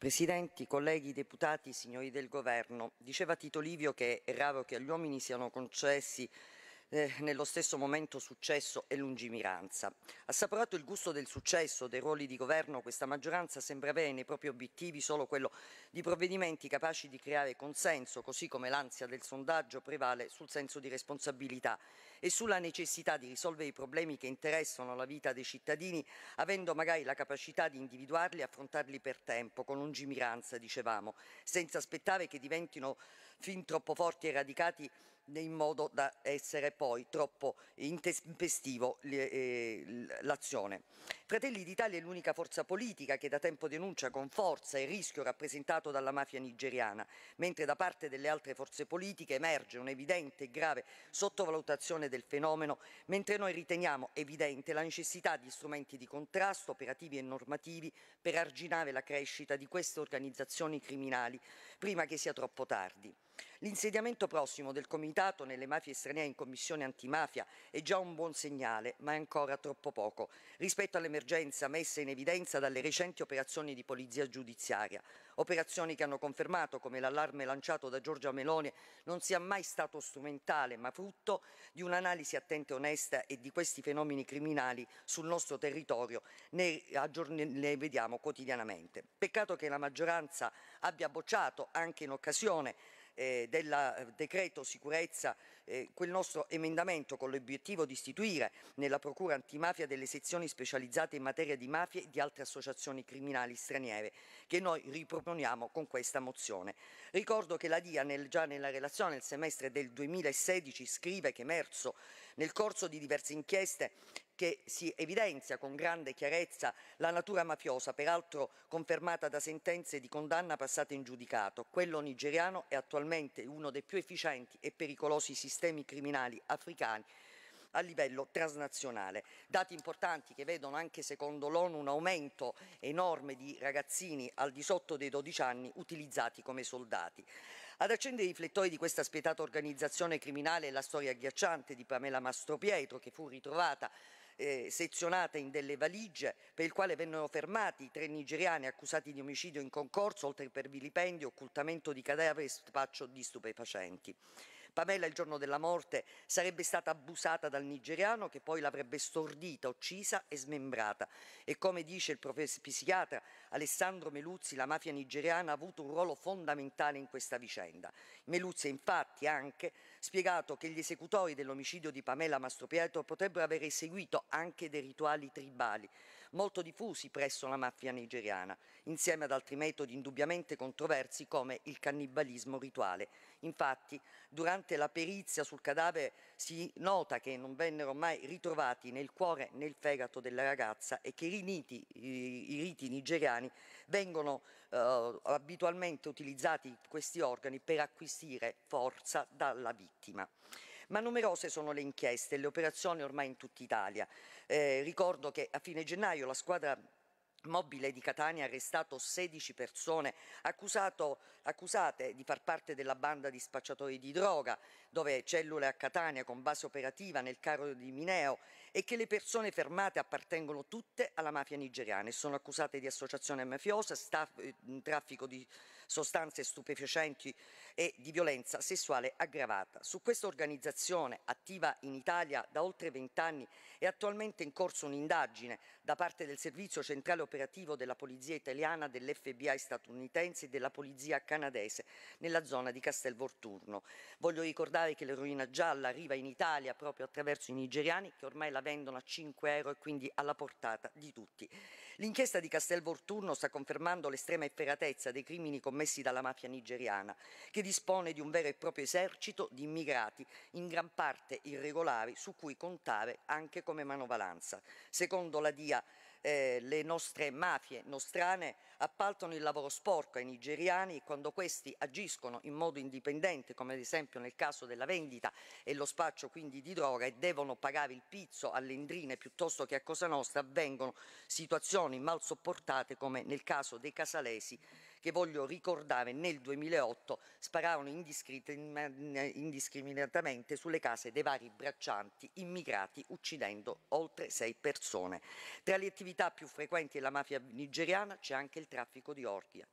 Presidenti, colleghi deputati, signori del governo, diceva Tito Livio che è raro che agli uomini siano concessi eh, nello stesso momento successo e lungimiranza. Assaporato il gusto del successo, dei ruoli di governo, questa maggioranza sembra avere nei propri obiettivi solo quello di provvedimenti capaci di creare consenso, così come l'ansia del sondaggio prevale sul senso di responsabilità e sulla necessità di risolvere i problemi che interessano la vita dei cittadini, avendo magari la capacità di individuarli e affrontarli per tempo, con lungimiranza, dicevamo, senza aspettare che diventino fin troppo forti e radicati in modo da essere poi troppo intempestivo eh, l'azione. Fratelli d'Italia è l'unica forza politica che da tempo denuncia con forza il rischio rappresentato dalla mafia nigeriana, mentre da parte delle altre forze politiche emerge un'evidente e grave sottovalutazione del fenomeno, mentre noi riteniamo evidente la necessità di strumenti di contrasto operativi e normativi per arginare la crescita di queste organizzazioni criminali prima che sia troppo tardi. L'insediamento prossimo del Comitato nelle mafie straniere in Commissione antimafia è già un buon segnale, ma è ancora troppo poco rispetto all'emergenza messa in evidenza dalle recenti operazioni di polizia giudiziaria, operazioni che hanno confermato come l'allarme lanciato da Giorgia Melone non sia mai stato strumentale, ma frutto di un'analisi attenta e onesta e di questi fenomeni criminali sul nostro territorio ne, ne vediamo quotidianamente. Peccato che la maggioranza abbia bocciato anche in occasione eh, del eh, decreto sicurezza eh, quel nostro emendamento con l'obiettivo di istituire nella Procura antimafia delle sezioni specializzate in materia di mafie e di altre associazioni criminali straniere che noi riproponiamo con questa mozione. Ricordo che la DIA nel, già nella relazione del semestre del 2016 scrive che è emerso nel corso di diverse inchieste che si evidenzia con grande chiarezza la natura mafiosa, peraltro confermata da sentenze di condanna passate in giudicato. Quello nigeriano è attualmente uno dei più efficienti e pericolosi sistemi sistemi criminali africani a livello transnazionale. Dati importanti che vedono anche secondo l'ONU un aumento enorme di ragazzini al di sotto dei 12 anni utilizzati come soldati. Ad accendere i riflettori di questa spietata organizzazione criminale è la storia agghiacciante di Pamela Mastropietro che fu ritrovata eh, sezionata in delle valigie per il quale vennero fermati tre nigeriani accusati di omicidio in concorso oltre per vilipendio, occultamento di cadavere e spaccio di stupefacenti. Pamela il giorno della morte sarebbe stata abusata dal nigeriano che poi l'avrebbe stordita, uccisa e smembrata. E come dice il professor psichiatra Alessandro Meluzzi, la mafia nigeriana ha avuto un ruolo fondamentale in questa vicenda. Meluzzi ha infatti anche spiegato che gli esecutori dell'omicidio di Pamela Mastropietro potrebbero aver eseguito anche dei rituali tribali molto diffusi presso la mafia nigeriana, insieme ad altri metodi indubbiamente controversi come il cannibalismo rituale. Infatti, durante la perizia sul cadavere si nota che non vennero mai ritrovati nel cuore né nel fegato della ragazza e che i, riniti, i, i riti nigeriani vengono eh, abitualmente utilizzati questi organi per acquisire forza dalla vittima ma numerose sono le inchieste e le operazioni ormai in tutta Italia. Eh, ricordo che a fine gennaio la squadra mobile di Catania ha arrestato 16 persone accusato, accusate di far parte della banda di spacciatori di droga, dove cellule a Catania con base operativa nel carro di Mineo e che le persone fermate appartengono tutte alla mafia nigeriana e sono accusate di associazione mafiosa, staff, eh, traffico di sostanze stupefacenti e di violenza sessuale aggravata. Su questa organizzazione, attiva in Italia da oltre 20 anni, è attualmente in corso un'indagine da parte del Servizio Centrale Operativo operativo della Polizia italiana, dell'FBI statunitense e della Polizia canadese nella zona di Castel Volturno. Voglio ricordare che l'eroina gialla arriva in Italia proprio attraverso i nigeriani che ormai la vendono a 5 euro e quindi alla portata di tutti. L'inchiesta di Castel Volturno sta confermando l'estrema efferatezza dei crimini commessi dalla mafia nigeriana, che dispone di un vero e proprio esercito di immigrati, in gran parte irregolari, su cui contare anche come manovalanza. Secondo la DIA, eh, le nostre mafie nostrane appaltano il lavoro sporco ai nigeriani quando questi agiscono in modo indipendente, come ad esempio nel caso della vendita e lo spaccio quindi di droga e devono pagare il pizzo alle indrine piuttosto che a Cosa Nostra, avvengono situazioni mal sopportate come nel caso dei casalesi che voglio ricordare nel 2008 spararono indiscriminatamente sulle case dei vari braccianti immigrati uccidendo oltre sei persone. Tra le attività più frequenti della mafia nigeriana c'è anche il traffico di orghi.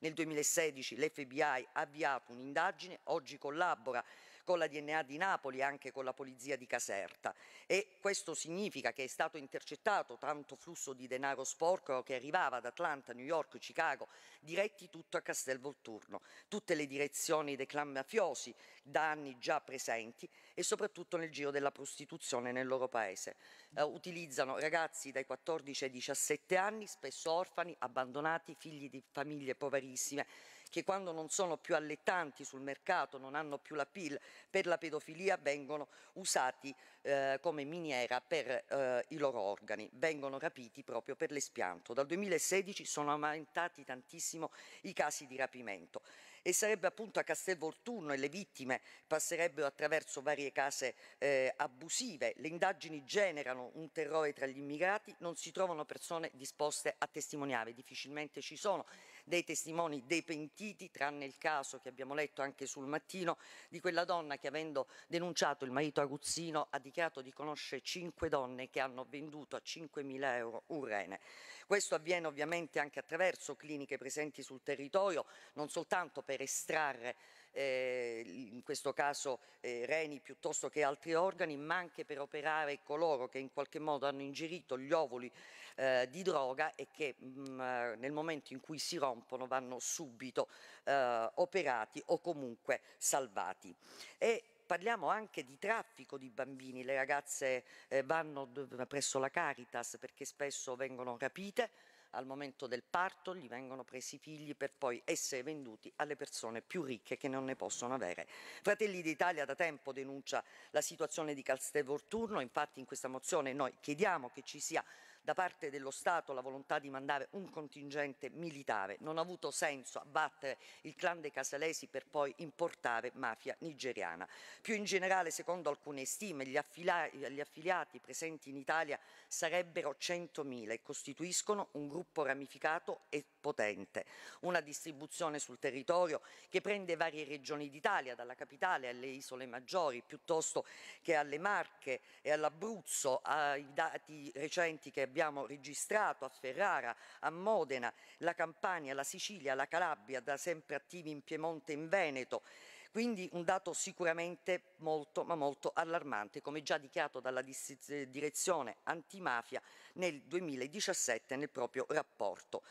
Nel 2016 l'FBI ha avviato un'indagine, oggi collabora con la DNA di Napoli e anche con la polizia di Caserta. E questo significa che è stato intercettato tanto flusso di denaro sporco che arrivava da Atlanta, New York, Chicago, diretti tutto a Castel Volturno, tutte le direzioni dei clan mafiosi da anni già presenti e soprattutto nel giro della prostituzione nel loro paese. Eh, utilizzano ragazzi dai 14 ai 17 anni, spesso orfani, abbandonati, figli di famiglie poverissime che quando non sono più allettanti sul mercato, non hanno più la PIL per la pedofilia, vengono usati eh, come miniera per eh, i loro organi, vengono rapiti proprio per l'espianto. Dal 2016 sono aumentati tantissimo i casi di rapimento e sarebbe appunto a Castelvolturno e le vittime passerebbero attraverso varie case eh, abusive. Le indagini generano un terrore tra gli immigrati, non si trovano persone disposte a testimoniare, difficilmente ci sono dei testimoni dei pentiti, tranne il caso che abbiamo letto anche sul mattino di quella donna che avendo denunciato il marito Aguzzino ha dichiarato di conoscere cinque donne che hanno venduto a 5.000 euro un rene. Questo avviene ovviamente anche attraverso cliniche presenti sul territorio, non soltanto per estrarre eh, in questo caso eh, reni piuttosto che altri organi, ma anche per operare coloro che in qualche modo hanno ingerito gli ovuli eh, di droga e che mh, mm, eh, nel momento in cui si rompono vanno subito eh, operati o comunque salvati. E parliamo anche di traffico di bambini, le ragazze eh, vanno presso la Caritas perché spesso vengono rapite, al momento del parto, gli vengono presi i figli per poi essere venduti alle persone più ricche che non ne possono avere. Fratelli d'Italia da tempo denuncia la situazione di Castelvolturno, infatti in questa mozione noi chiediamo che ci sia da parte dello Stato la volontà di mandare un contingente militare. Non ha avuto senso abbattere il clan dei Casalesi per poi importare mafia nigeriana. Più in generale, secondo alcune stime, gli, gli affiliati presenti in Italia sarebbero 100.000 e costituiscono un gruppo ramificato e potente. Una distribuzione sul territorio che prende varie regioni d'Italia, dalla capitale alle isole maggiori, piuttosto che alle Marche e all'Abruzzo, ai dati recenti che abbiamo registrato a Ferrara, a Modena, la Campania, la Sicilia, la Calabria, da sempre attivi in Piemonte e in Veneto. Quindi un dato sicuramente molto ma molto allarmante, come già dichiarato dalla direzione antimafia nel 2017 nel proprio rapporto.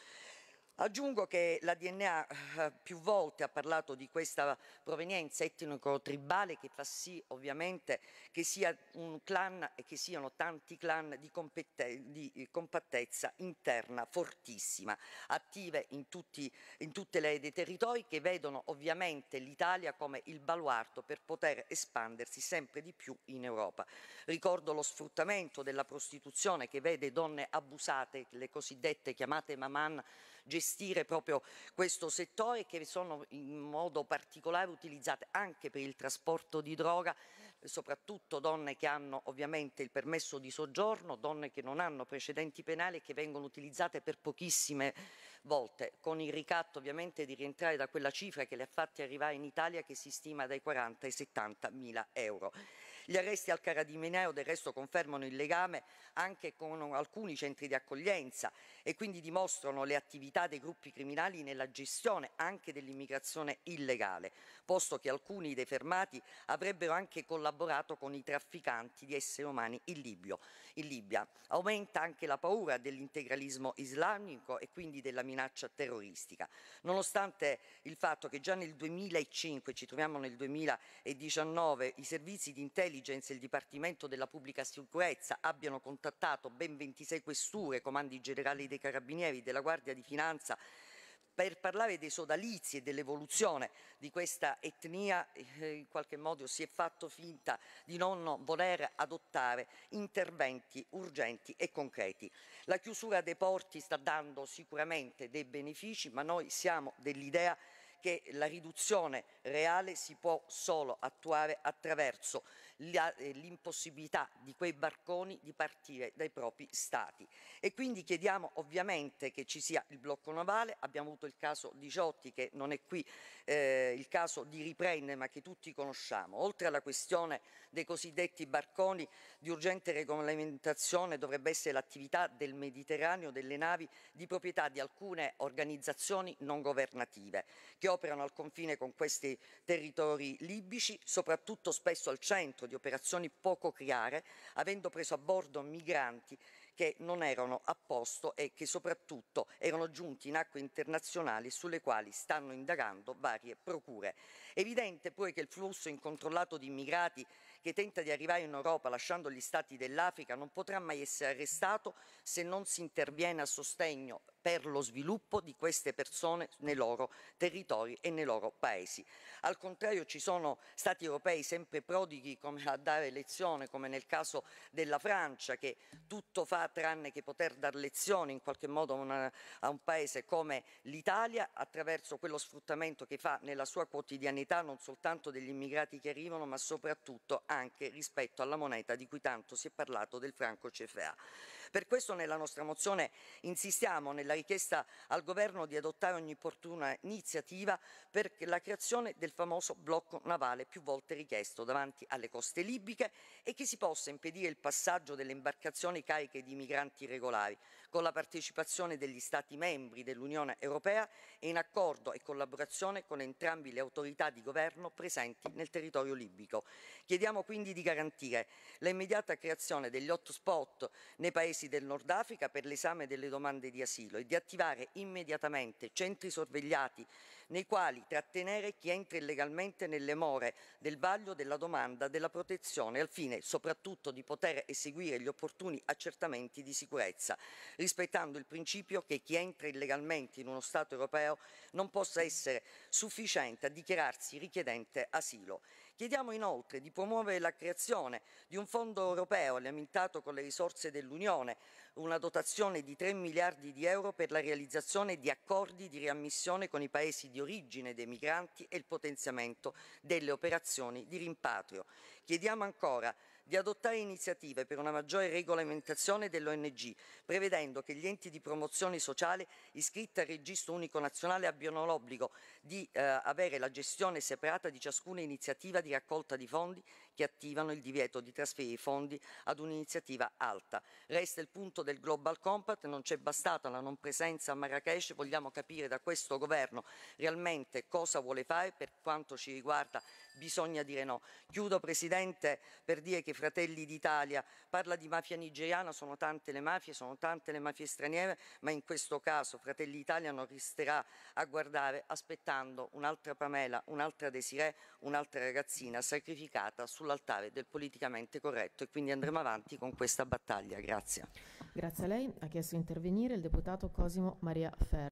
Aggiungo che la DNA eh, più volte ha parlato di questa provenienza etnico-tribale che fa sì ovviamente che sia un clan e che siano tanti clan di, di eh, compattezza interna fortissima, attive in, tutti, in tutte le dei territori che vedono ovviamente l'Italia come il baluardo per poter espandersi sempre di più in Europa. Ricordo lo sfruttamento della prostituzione che vede donne abusate, le cosiddette chiamate maman, gestire proprio questo settore che sono in modo particolare utilizzate anche per il trasporto di droga, soprattutto donne che hanno ovviamente il permesso di soggiorno, donne che non hanno precedenti penali e che vengono utilizzate per pochissime volte, con il ricatto ovviamente di rientrare da quella cifra che le ha fatte arrivare in Italia che si stima dai 40 ai 70 mila euro. Gli arresti al Caradimeneo del resto confermano il legame anche con alcuni centri di accoglienza e quindi dimostrano le attività dei gruppi criminali nella gestione anche dell'immigrazione illegale, posto che alcuni dei fermati avrebbero anche collaborato con i trafficanti di esseri umani in, Libio, in Libia. Aumenta anche la paura dell'integralismo islamico e quindi della minaccia terroristica. Nonostante il fatto che già nel 2005, ci troviamo nel 2019, i servizi di intelligence Intelligence e il Dipartimento della Pubblica Sicurezza abbiano contattato ben 26 questure, comandi generali dei Carabinieri, e della Guardia di Finanza, per parlare dei sodalizi e dell'evoluzione di questa etnia eh, in qualche modo si è fatto finta di non voler adottare interventi urgenti e concreti. La chiusura dei porti sta dando sicuramente dei benefici, ma noi siamo dell'idea che la riduzione reale si può solo attuare attraverso eh, l'impossibilità di quei barconi di partire dai propri stati. E quindi chiediamo ovviamente che ci sia il blocco navale, abbiamo avuto il caso di Giotti che non è qui eh, il caso di riprendere ma che tutti conosciamo. Oltre alla questione dei cosiddetti barconi di urgente regolamentazione dovrebbe essere l'attività del Mediterraneo delle navi di proprietà di alcune organizzazioni non governative che operano al confine con questi territori libici, soprattutto spesso al centro di operazioni poco chiare, avendo preso a bordo migranti che non erano a posto e che soprattutto erano giunti in acque internazionali sulle quali stanno indagando varie procure. Evidente poi che il flusso incontrollato di immigrati che tenta di arrivare in Europa lasciando gli stati dell'Africa non potrà mai essere arrestato se non si interviene a sostegno per lo sviluppo di queste persone nei loro territori e nei loro paesi. Al contrario ci sono stati europei sempre prodighi come a dare lezione, come nel caso della Francia che tutto fa tranne che poter dare lezione in qualche modo una, a un paese come l'Italia attraverso quello sfruttamento che fa nella sua quotidianità non soltanto degli immigrati che arrivano ma soprattutto anche rispetto alla moneta di cui tanto si è parlato del franco CFA. Per questo nella nostra mozione insistiamo nella richiesta al Governo di adottare ogni opportuna iniziativa per la creazione del famoso blocco navale più volte richiesto davanti alle coste libiche e che si possa impedire il passaggio delle imbarcazioni cariche di migranti irregolari con la partecipazione degli Stati membri dell'Unione Europea e in accordo e collaborazione con entrambi le autorità di governo presenti nel territorio libico. Chiediamo quindi di garantire l'immediata creazione degli hotspot nei paesi Paesi del Nord Africa per l'esame delle domande di asilo e di attivare immediatamente centri sorvegliati nei quali trattenere chi entra illegalmente nelle more del vaglio della domanda della protezione al fine soprattutto di poter eseguire gli opportuni accertamenti di sicurezza, rispettando il principio che chi entra illegalmente in uno Stato europeo non possa essere sufficiente a dichiararsi richiedente asilo. Chiediamo inoltre di promuovere la creazione di un fondo europeo alimentato con le risorse dell'Unione, una dotazione di 3 miliardi di euro per la realizzazione di accordi di riammissione con i paesi di origine dei migranti e il potenziamento delle operazioni di rimpatrio. Chiediamo ancora di adottare iniziative per una maggiore regolamentazione dell'ONG, prevedendo che gli enti di promozione sociale iscritti al registro unico nazionale abbiano l'obbligo di eh, avere la gestione separata di ciascuna iniziativa di raccolta di fondi che attivano il divieto di trasferire i fondi ad un'iniziativa alta. Resta il punto del Global Compact, non c'è bastata la non presenza a Marrakesh, vogliamo capire da questo governo realmente cosa vuole fare, per quanto ci riguarda bisogna dire no. Chiudo Presidente per dire che Fratelli d'Italia parla di mafia nigeriana, sono tante le mafie, sono tante le mafie straniere, ma in questo caso Fratelli d'Italia non resterà a guardare aspettando un'altra Pamela, un'altra Desiree, un'altra ragazzina sacrificata su sull'altare del politicamente corretto e quindi andremo avanti con questa battaglia. Grazie. Grazie a lei. Ha chiesto di intervenire il deputato Cosimo Maria Ferro.